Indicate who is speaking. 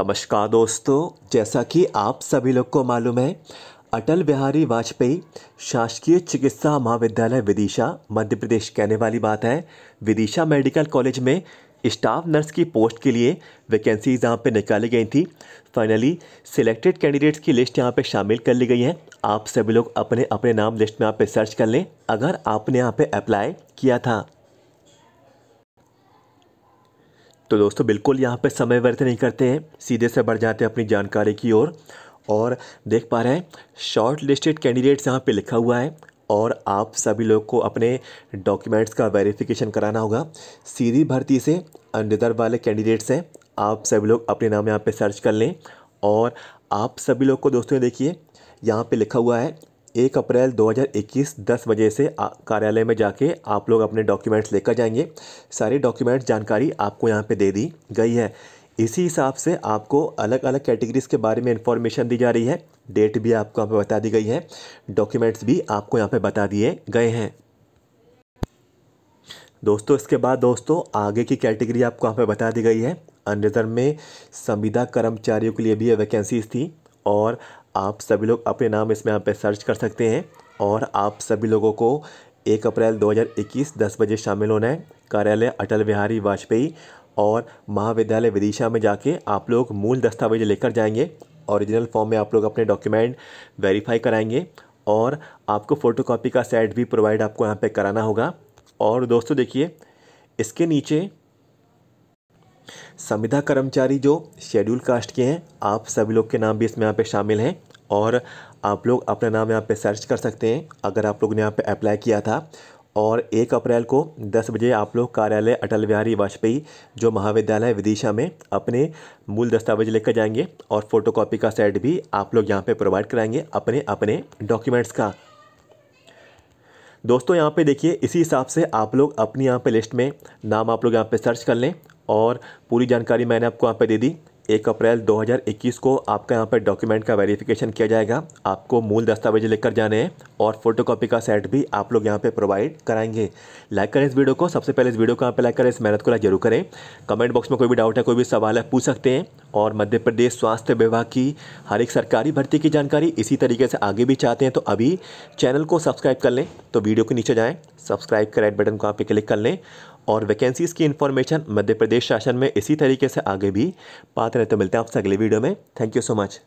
Speaker 1: नमस्कार दोस्तों जैसा कि आप सभी लोग को मालूम है अटल बिहारी वाजपेयी शासकीय चिकित्सा महाविद्यालय विदिशा मध्य प्रदेश कहने वाली बात है विदिशा मेडिकल कॉलेज में स्टाफ नर्स की पोस्ट के लिए वैकेंसीज यहाँ पे निकाली गई थी फाइनली सिलेक्टेड कैंडिडेट्स की लिस्ट यहाँ पे शामिल कर ली गई है आप सभी लोग अपने अपने नाम लिस्ट में यहाँ पे सर्च कर लें अगर आपने यहाँ पे अप्लाई किया था तो दोस्तों बिल्कुल यहाँ पे समय व्यर्थ नहीं करते हैं सीधे से बढ़ जाते हैं अपनी जानकारी की ओर और, और देख पा रहे हैं शॉर्ट लिस्टेड कैंडिडेट्स यहाँ पे लिखा हुआ है और आप सभी लोग को अपने डॉक्यूमेंट्स का वेरिफिकेशन कराना होगा सीधी भर्ती से अनरिजर्व वाले कैंडिडेट्स हैं आप सभी लोग अपने नाम यहाँ पर सर्च कर लें और आप सभी लोग को दोस्तों देखिए यहाँ पे लिखा हुआ है एक अप्रैल 2021 10 बजे से कार्यालय में जाके आप लोग अपने डॉक्यूमेंट्स लेकर जाएंगे सारी डॉक्यूमेंट्स जानकारी आपको यहाँ पे दे दी गई है इसी हिसाब से आपको अलग अलग कैटेगरीज़ के बारे में इन्फॉर्मेशन दी जा रही है डेट भी आपको यहाँ पे बता दी गई है डॉक्यूमेंट्स भी आपको यहाँ पर बता दिए गए हैं दोस्तों इसके बाद दोस्तों आगे की कैटेगरी आपको यहाँ पर बता दी गई है अनरिजर्व में संविदा कर्मचारियों के लिए भी वैकेंसीज थी और आप सभी लोग अपने नाम इसमें यहाँ पे सर्च कर सकते हैं और आप सभी लोगों को एक अप्रैल 2021 10 बजे शामिल होना है कार्यालय अटल बिहारी वाजपेयी और महाविद्यालय विदिशा में जाके आप लोग मूल दस्तावेज लेकर जाएंगे ओरिजिनल फॉर्म में आप लोग अपने डॉक्यूमेंट वेरीफाई कराएंगे और आपको फ़ोटोकॉपी का सेट भी प्रोवाइड आपको यहाँ पे कराना होगा और दोस्तों देखिए इसके नीचे संविदा कर्मचारी जो शेड्यूल कास्ट के हैं आप सभी लोग के नाम भी इसमें यहाँ पे शामिल हैं और आप लोग अपना नाम यहाँ पे सर्च कर सकते हैं अगर आप लोग ने यहाँ पे अप्लाई किया था और एक अप्रैल को दस बजे आप लोग कार्यालय अटल बिहारी वाजपेयी जो महाविद्यालय विदिशा में अपने मूल दस्तावेज लेकर जाएंगे और फोटोकॉपी का सेट भी आप लोग यहाँ पे प्रोवाइड कराएंगे अपने अपने डॉक्यूमेंट्स का दोस्तों यहाँ पे देखिए इसी हिसाब से आप लोग अपनी यहाँ पे लिस्ट में नाम आप लोग यहाँ पे सर्च कर लें और पूरी जानकारी मैंने आपको यहाँ पे दे दी एक अप्रैल 2021 को आपका यहाँ पर डॉक्यूमेंट का वेरिफिकेशन किया जाएगा आपको मूल दस्तावेज लेकर जाने हैं और फोटोकॉपी का सेट भी आप लोग यहाँ पे प्रोवाइड कराएंगे लाइक करें इस वीडियो को सबसे पहले इस वीडियो को यहाँ पे लाइक करें इस मेहनत को लाइक जरूर करें कमेंट बॉक्स में कोई भी डाउट है कोई भी सवाल है पूछ सकते हैं और मध्य प्रदेश स्वास्थ्य विभाग की हर एक सरकारी भर्ती की जानकारी इसी तरीके से आगे भी चाहते हैं तो अभी चैनल को सब्सक्राइब कर लें तो वीडियो के नीचे जाएं सब्सक्राइब कर रेड बटन को आप क्लिक कर लें और वैकेंसीज़ की इन्फॉर्मेशन मध्य प्रदेश शासन में इसी तरीके से आगे भी पाते रहते तो मिलते हैं आपसे अगले वीडियो में थैंक यू सो मच